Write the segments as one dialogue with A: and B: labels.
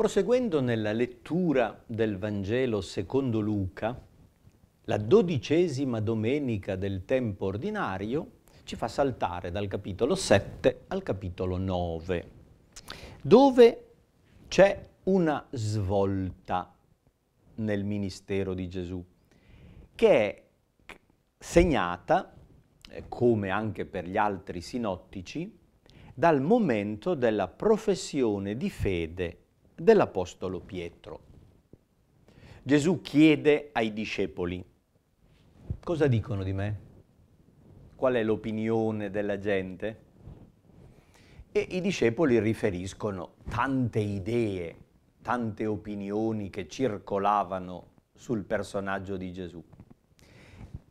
A: Proseguendo nella lettura del Vangelo secondo Luca, la dodicesima domenica del tempo ordinario ci fa saltare dal capitolo 7 al capitolo 9, dove c'è una svolta nel ministero di Gesù, che è segnata, eh, come anche per gli altri sinottici, dal momento della professione di fede dell'Apostolo Pietro. Gesù chiede ai discepoli, cosa dicono di me? Qual è l'opinione della gente? E i discepoli riferiscono tante idee, tante opinioni che circolavano sul personaggio di Gesù.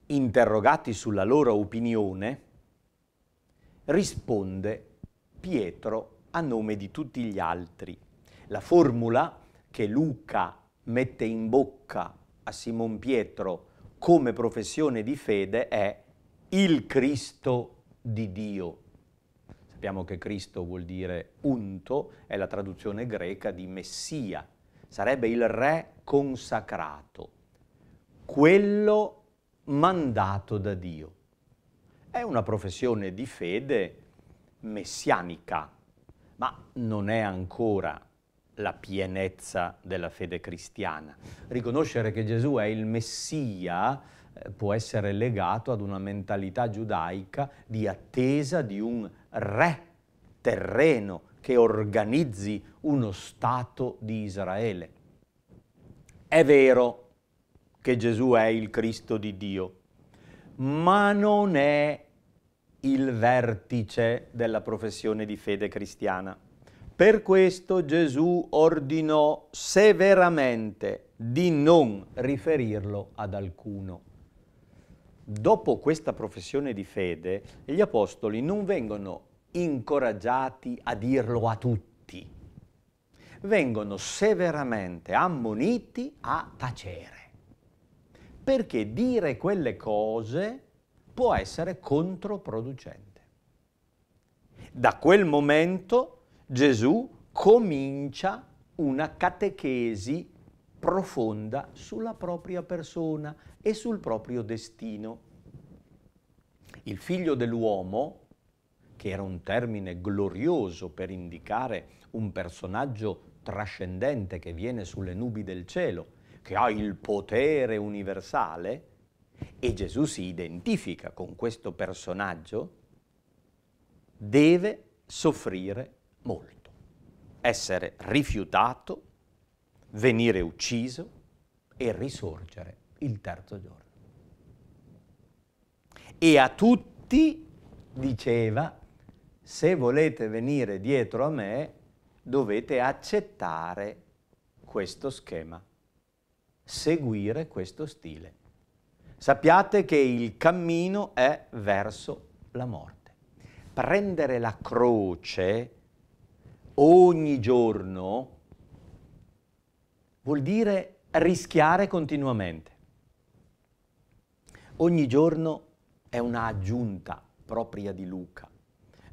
A: Interrogati sulla loro opinione, risponde Pietro a nome di tutti gli altri la formula che Luca mette in bocca a Simon Pietro come professione di fede è il Cristo di Dio. Sappiamo che Cristo vuol dire unto, è la traduzione greca di Messia, sarebbe il re consacrato, quello mandato da Dio. È una professione di fede messianica, ma non è ancora la pienezza della fede cristiana. Riconoscere che Gesù è il Messia eh, può essere legato ad una mentalità giudaica di attesa di un re terreno che organizzi uno Stato di Israele. È vero che Gesù è il Cristo di Dio, ma non è il vertice della professione di fede cristiana per questo Gesù ordinò severamente di non riferirlo ad alcuno. Dopo questa professione di fede, gli apostoli non vengono incoraggiati a dirlo a tutti, vengono severamente ammoniti a tacere, perché dire quelle cose può essere controproducente. Da quel momento Gesù comincia una catechesi profonda sulla propria persona e sul proprio destino. Il figlio dell'uomo, che era un termine glorioso per indicare un personaggio trascendente che viene sulle nubi del cielo, che ha il potere universale, e Gesù si identifica con questo personaggio, deve soffrire molto. Essere rifiutato, venire ucciso e risorgere il terzo giorno. E a tutti diceva, se volete venire dietro a me, dovete accettare questo schema, seguire questo stile. Sappiate che il cammino è verso la morte. Prendere la croce ogni giorno vuol dire rischiare continuamente. Ogni giorno è una aggiunta propria di Luca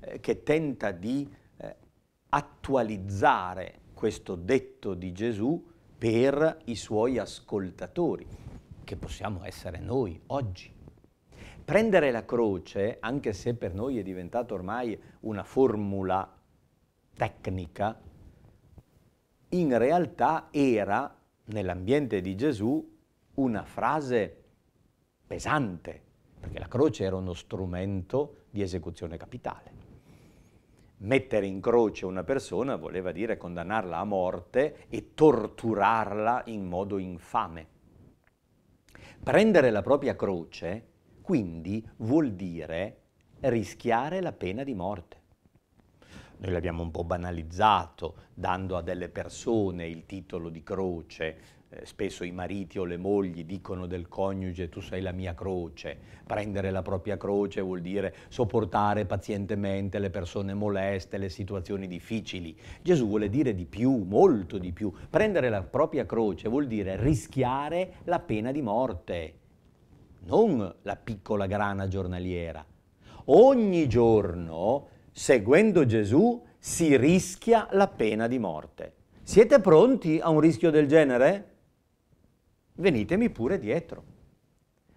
A: eh, che tenta di eh, attualizzare questo detto di Gesù per i suoi ascoltatori, che possiamo essere noi oggi. Prendere la croce, anche se per noi è diventata ormai una formula tecnica, in realtà era, nell'ambiente di Gesù, una frase pesante, perché la croce era uno strumento di esecuzione capitale. Mettere in croce una persona voleva dire condannarla a morte e torturarla in modo infame. Prendere la propria croce, quindi, vuol dire rischiare la pena di morte noi l'abbiamo un po' banalizzato, dando a delle persone il titolo di croce, eh, spesso i mariti o le mogli dicono del coniuge tu sei la mia croce, prendere la propria croce vuol dire sopportare pazientemente le persone moleste, le situazioni difficili. Gesù vuole dire di più, molto di più. Prendere la propria croce vuol dire rischiare la pena di morte, non la piccola grana giornaliera. Ogni giorno seguendo Gesù si rischia la pena di morte. Siete pronti a un rischio del genere? Venitemi pure dietro.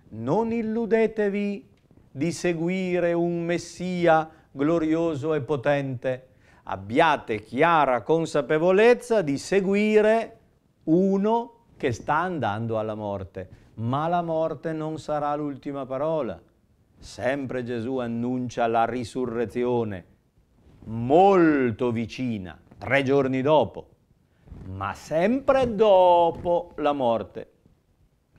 A: Non illudetevi di seguire un Messia glorioso e potente. Abbiate chiara consapevolezza di seguire uno che sta andando alla morte. Ma la morte non sarà l'ultima parola. Sempre Gesù annuncia la risurrezione molto vicina, tre giorni dopo, ma sempre dopo la morte.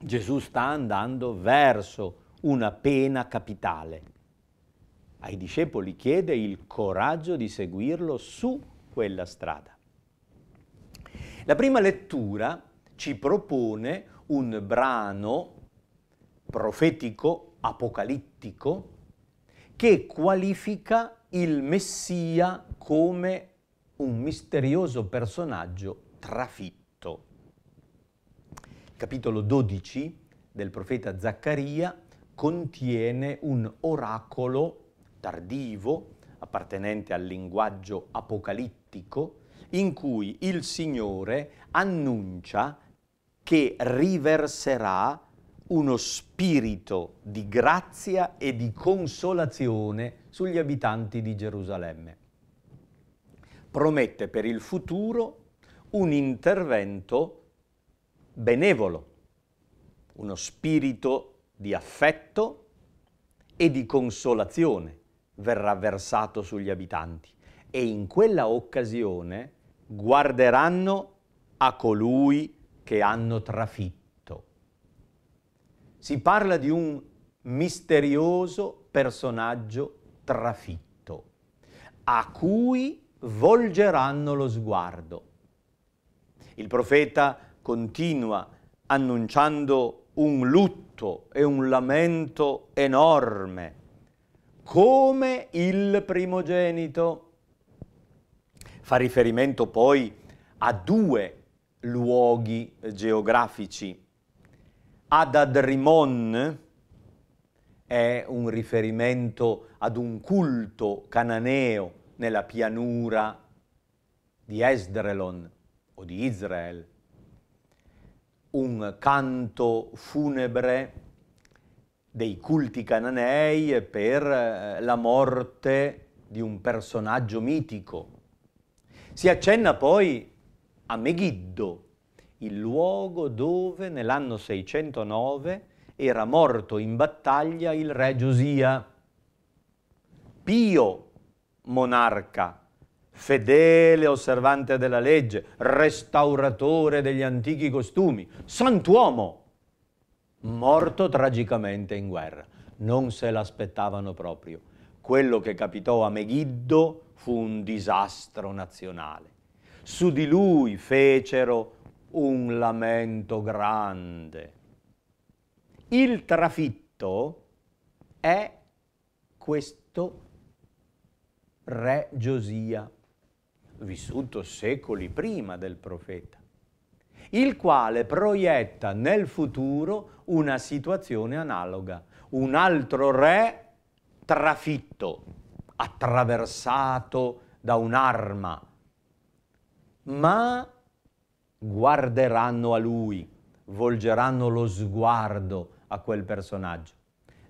A: Gesù sta andando verso una pena capitale. Ai discepoli chiede il coraggio di seguirlo su quella strada. La prima lettura ci propone un brano profetico, apocalittico, che qualifica il Messia come un misterioso personaggio trafitto. capitolo 12 del profeta Zaccaria contiene un oracolo tardivo appartenente al linguaggio apocalittico in cui il Signore annuncia che riverserà uno spirito di grazia e di consolazione sugli abitanti di Gerusalemme. Promette per il futuro un intervento benevolo, uno spirito di affetto e di consolazione verrà versato sugli abitanti e in quella occasione guarderanno a colui che hanno trafitto si parla di un misterioso personaggio trafitto, a cui volgeranno lo sguardo. Il profeta continua annunciando un lutto e un lamento enorme, come il primogenito. Fa riferimento poi a due luoghi geografici Adad Rimon è un riferimento ad un culto cananeo nella pianura di Esdrelon o di Israel, un canto funebre dei culti cananei per eh, la morte di un personaggio mitico. Si accenna poi a Megiddo, il luogo dove nell'anno 609 era morto in battaglia il re Giosia, pio monarca, fedele osservante della legge, restauratore degli antichi costumi, sant'uomo, morto tragicamente in guerra. Non se l'aspettavano proprio. Quello che capitò a Megiddo fu un disastro nazionale. Su di lui fecero un lamento grande. Il trafitto è questo re Giosia, vissuto secoli prima del profeta, il quale proietta nel futuro una situazione analoga, un altro re trafitto, attraversato da un'arma, ma guarderanno a lui, volgeranno lo sguardo a quel personaggio,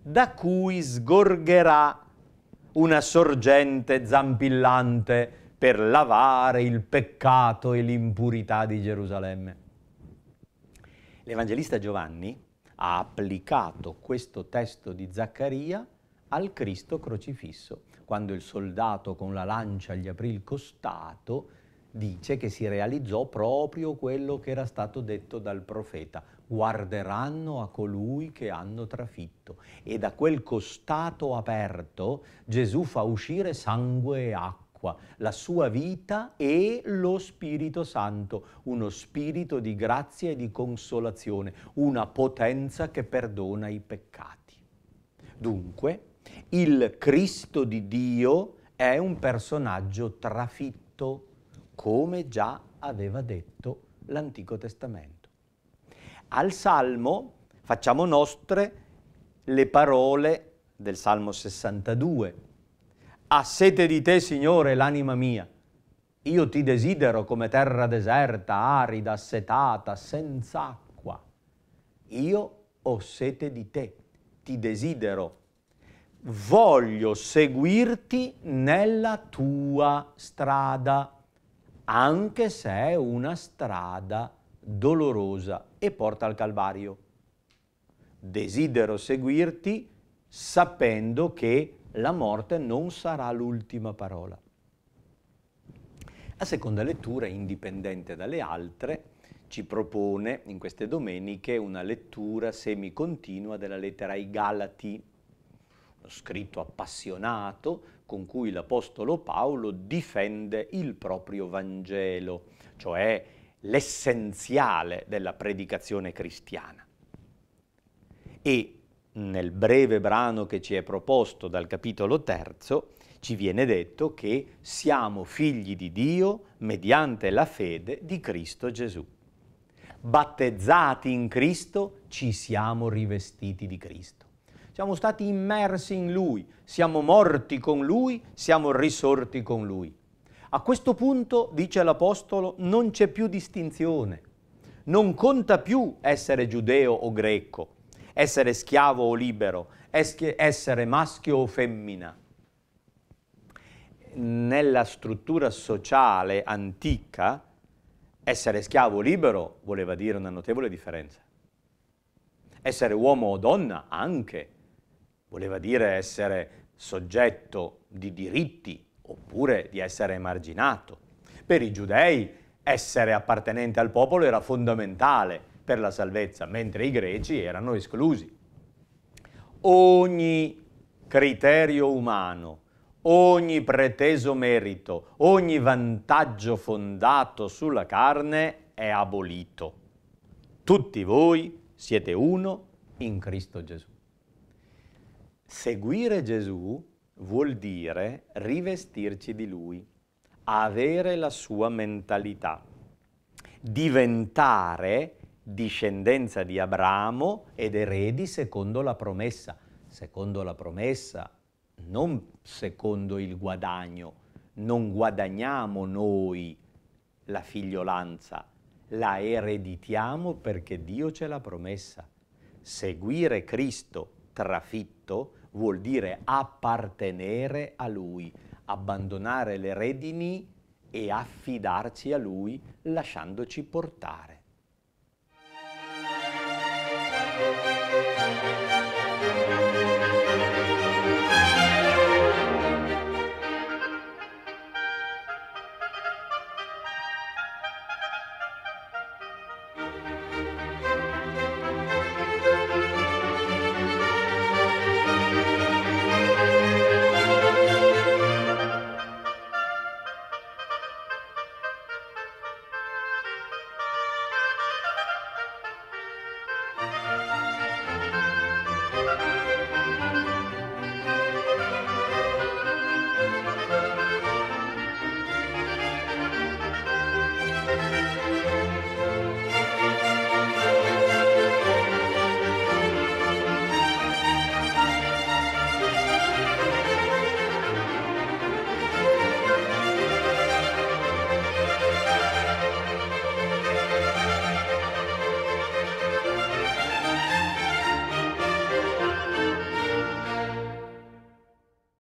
A: da cui sgorgerà una sorgente zampillante per lavare il peccato e l'impurità di Gerusalemme. L'Evangelista Giovanni ha applicato questo testo di Zaccaria al Cristo crocifisso, quando il soldato con la lancia gli aprì il costato dice che si realizzò proprio quello che era stato detto dal profeta, guarderanno a colui che hanno trafitto. E da quel costato aperto Gesù fa uscire sangue e acqua la sua vita e lo Spirito Santo, uno spirito di grazia e di consolazione, una potenza che perdona i peccati. Dunque, il Cristo di Dio è un personaggio trafitto come già aveva detto l'Antico Testamento. Al Salmo facciamo nostre le parole del Salmo 62. Ha sete di te, Signore, l'anima mia. Io ti desidero come terra deserta, arida, assetata, senza acqua. Io ho sete di te, ti desidero. Voglio seguirti nella tua strada anche se è una strada dolorosa e porta al Calvario. Desidero seguirti sapendo che la morte non sarà l'ultima parola. La seconda lettura, indipendente dalle altre, ci propone in queste domeniche una lettura semicontinua della lettera ai Galati, uno scritto appassionato con cui l'Apostolo Paolo difende il proprio Vangelo, cioè l'essenziale della predicazione cristiana. E nel breve brano che ci è proposto dal capitolo terzo, ci viene detto che siamo figli di Dio mediante la fede di Cristo Gesù. Battezzati in Cristo ci siamo rivestiti di Cristo siamo stati immersi in Lui, siamo morti con Lui, siamo risorti con Lui. A questo punto, dice l'Apostolo, non c'è più distinzione, non conta più essere giudeo o greco, essere schiavo o libero, essere maschio o femmina. Nella struttura sociale antica, essere schiavo o libero voleva dire una notevole differenza. Essere uomo o donna anche voleva dire essere soggetto di diritti oppure di essere emarginato. Per i giudei essere appartenente al popolo era fondamentale per la salvezza, mentre i greci erano esclusi. Ogni criterio umano, ogni preteso merito, ogni vantaggio fondato sulla carne è abolito. Tutti voi siete uno in Cristo Gesù. Seguire Gesù vuol dire rivestirci di Lui, avere la sua mentalità, diventare discendenza di Abramo ed eredi secondo la promessa. Secondo la promessa, non secondo il guadagno. Non guadagniamo noi la figliolanza, la ereditiamo perché Dio ce l'ha promessa. Seguire Cristo trafitto vuol dire appartenere a Lui, abbandonare le redini e affidarci a Lui lasciandoci portare.